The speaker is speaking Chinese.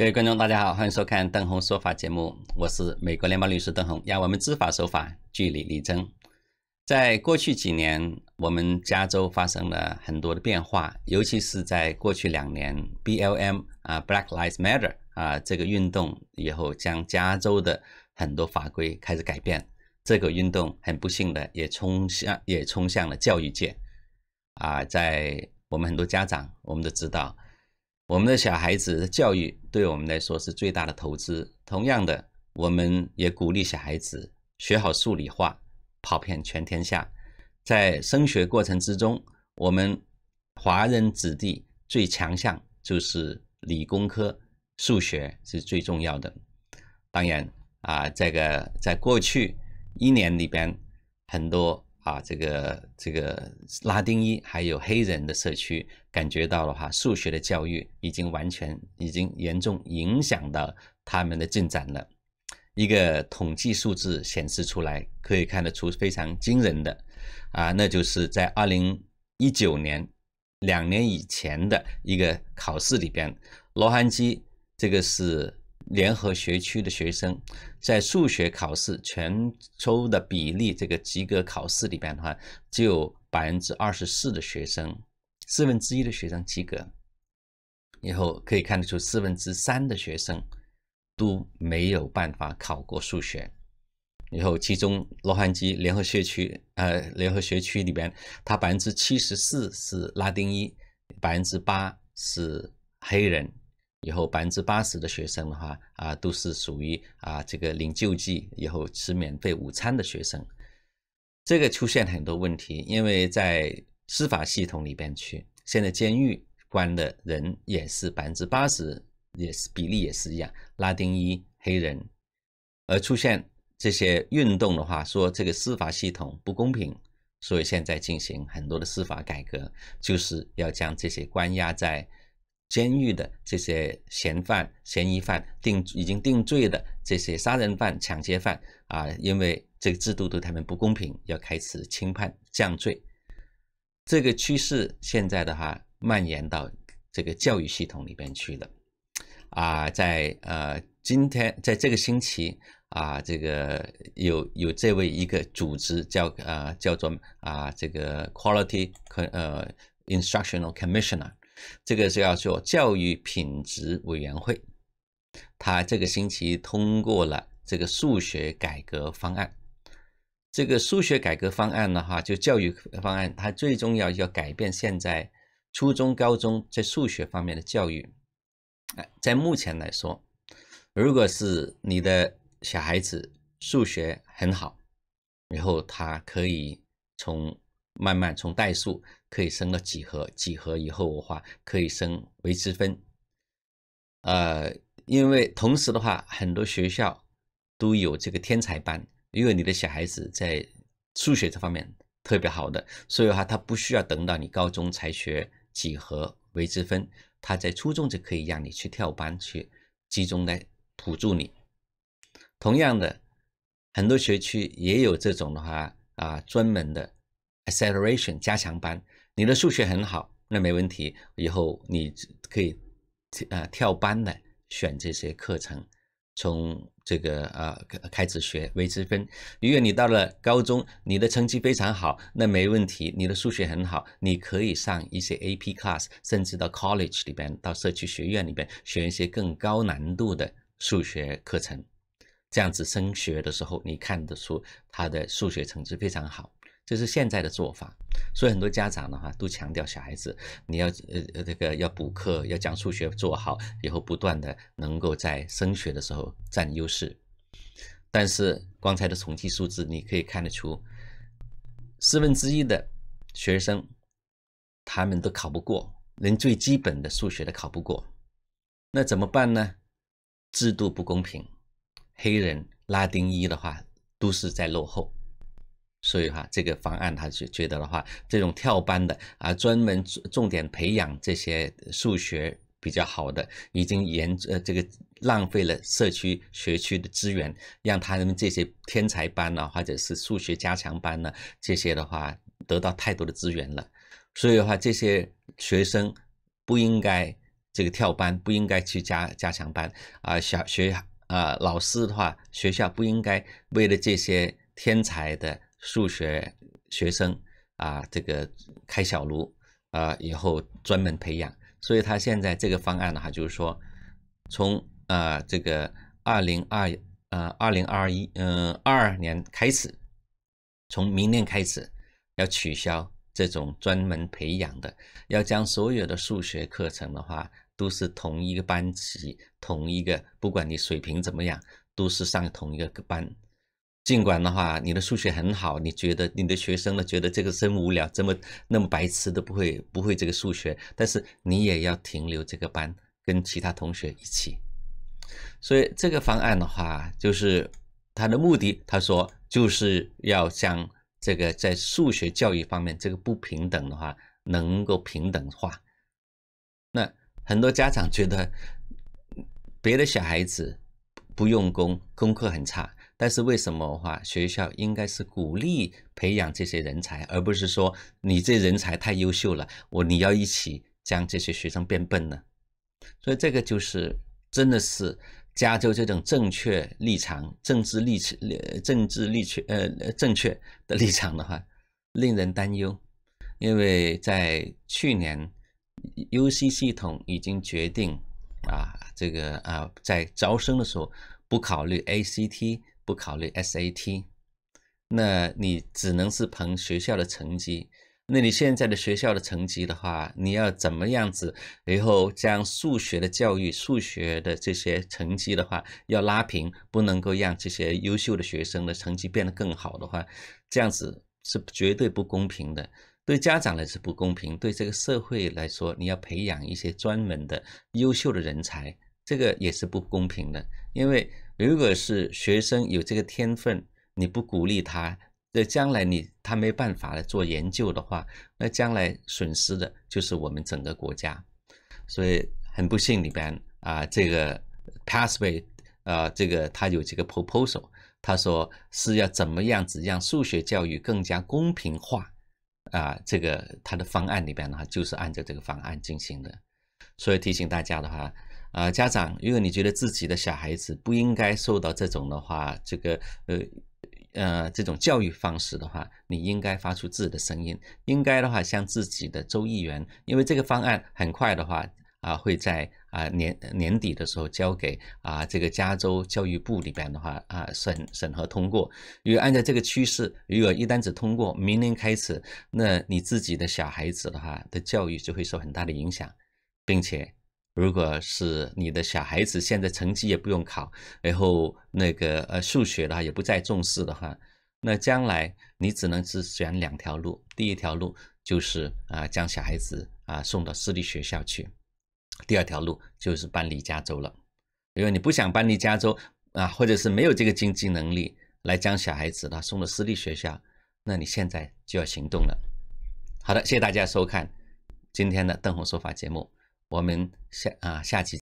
各位观众，大家好，欢迎收看《邓红说法》节目，我是美国联邦律师邓红，让我们知法守法，据理力争。在过去几年，我们加州发生了很多的变化，尤其是在过去两年，BLM 啊，Black Lives Matter 啊，这个运动以后，将加州的很多法规开始改变。这个运动很不幸的也冲向也冲向了教育界，啊，在我们很多家长，我们都知道。我们的小孩子教育对我们来说是最大的投资。同样的，我们也鼓励小孩子学好数理化，跑遍全天下。在升学过程之中，我们华人子弟最强项就是理工科，数学是最重要的。当然啊，这个在过去一年里边，很多。啊，这个这个拉丁裔还有黑人的社区感觉到的话，数学的教育已经完全已经严重影响到他们的进展了。一个统计数字显示出来，可以看得出非常惊人的啊，那就是在二零一九年两年以前的一个考试里边，罗汉基这个是。联合学区的学生在数学考试全州的比例，这个及格考试里边的话，只有百分之二十四的学生，四分之一的学生及格，以后可以看得出四分之三的学生都没有办法考过数学。以后，其中洛杉矶联合学区，呃，联合学区里边，他百分之七十四是拉丁裔，百分之八是黑人。以后百分之八十的学生的话啊，都是属于啊这个领救济以后吃免费午餐的学生，这个出现很多问题，因为在司法系统里边去，现在监狱关的人也是百分之八十，也是比例也是一样，拉丁裔黑人，而出现这些运动的话，说这个司法系统不公平，所以现在进行很多的司法改革，就是要将这些关押在。监狱的这些嫌犯、嫌疑犯、定已经定罪的这些杀人犯、抢劫犯啊，因为这个制度对他们不公平，要开始轻判降罪。这个趋势现在的话，蔓延到这个教育系统里边去了啊。在呃，今天在这个星期啊，这个有有这位一个组织叫呃叫做啊这个 Quality 呃 Instructional Commissioner。这个是要做教育品质委员会，他这个星期通过了这个数学改革方案。这个数学改革方案呢，哈，就教育方案，它最重要要改变现在初中、高中在数学方面的教育。在目前来说，如果是你的小孩子数学很好，然后他可以从。慢慢从代数可以升到几何，几何以后的话可以升微积分。呃，因为同时的话，很多学校都有这个天才班，因为你的小孩子在数学这方面特别好的，所以的话他不需要等到你高中才学几何、微积分，他在初中就可以让你去跳班去集中来辅助你。同样的，很多学区也有这种的话啊，专门的。acceleration 加强班，你的数学很好，那没问题。以后你可以呃跳班的选这些课程，从这个啊开始学微积分。如果你到了高中，你的成绩非常好，那没问题，你的数学很好，你可以上一些 AP class，甚至到 college 里边，到社区学院里边选一些更高难度的数学课程。这样子升学的时候，你看得出他的数学成绩非常好。这是现在的做法，所以很多家长的话都强调小孩子，你要呃这个要补课，要将数学做好，以后不断的能够在升学的时候占优势。但是刚才的统计数字你可以看得出，四分之一的学生他们都考不过，连最基本的数学都考不过，那怎么办呢？制度不公平，黑人、拉丁裔的话都是在落后。所以哈，这个方案他就觉得的话，这种跳班的啊，专门重重点培养这些数学比较好的，已经严呃这个浪费了社区学区的资源，让他们这些天才班呢，或者是数学加强班呢，这些的话得到太多的资源了。所以的话，这些学生不应该这个跳班，不应该去加加强班啊。小学啊，老师的话，学校不应该为了这些天才的。数学学生啊，这个开小炉啊，以后专门培养。所以他现在这个方案的话，就是说，从啊这个二零二呃二零二一嗯二二年开始，从明年开始要取消这种专门培养的，要将所有的数学课程的话，都是同一个班级，同一个，不管你水平怎么样，都是上同一个班。尽管的话，你的数学很好，你觉得你的学生呢，觉得这个真无聊，这么那么白痴都不会不会这个数学，但是你也要停留这个班，跟其他同学一起。所以这个方案的话，就是他的目的，他说就是要将这个在数学教育方面这个不平等的话能够平等化。那很多家长觉得别的小孩子不不用功，功课很差。但是为什么话学校应该是鼓励培养这些人才，而不是说你这人才太优秀了，我你要一起将这些学生变笨呢？所以这个就是真的是加州这种正确立场、政治立场、政治立场呃正确的立场的话，令人担忧。因为在去年，U C 系统已经决定啊，这个啊在招生的时候不考虑 A C T。不考虑 SAT，那你只能是凭学校的成绩。那你现在的学校的成绩的话，你要怎么样子？然后将数学的教育、数学的这些成绩的话，要拉平，不能够让这些优秀的学生的成绩变得更好的话，这样子是绝对不公平的。对家长来说不公平，对这个社会来说，你要培养一些专门的优秀的人才，这个也是不公平的，因为。如果是学生有这个天分，你不鼓励他，那将来你他没办法来做研究的话，那将来损失的就是我们整个国家。所以很不幸里边啊，这个 pathway 啊，这个他有这个 proposal，他说是要怎么样子让数学教育更加公平化啊，这个他的方案里边的话就是按照这个方案进行的。所以提醒大家的话。啊，家长，如果你觉得自己的小孩子不应该受到这种的话，这个呃呃这种教育方式的话，你应该发出自己的声音。应该的话，向自己的州议员，因为这个方案很快的话啊，会在啊年年底的时候交给啊这个加州教育部里边的话啊审审核通过。因为按照这个趋势，如果一旦只通过，明年开始，那你自己的小孩子的话的教育就会受很大的影响，并且。如果是你的小孩子现在成绩也不用考，然后那个呃数学的话也不再重视的话，那将来你只能是选两条路：，第一条路就是啊将小孩子啊送到私立学校去；，第二条路就是搬离加州了。因为你不想搬离加州啊，或者是没有这个经济能力来将小孩子呢送到私立学校，那你现在就要行动了。好的，谢谢大家收看今天的邓红说法节目。我们下啊，下期。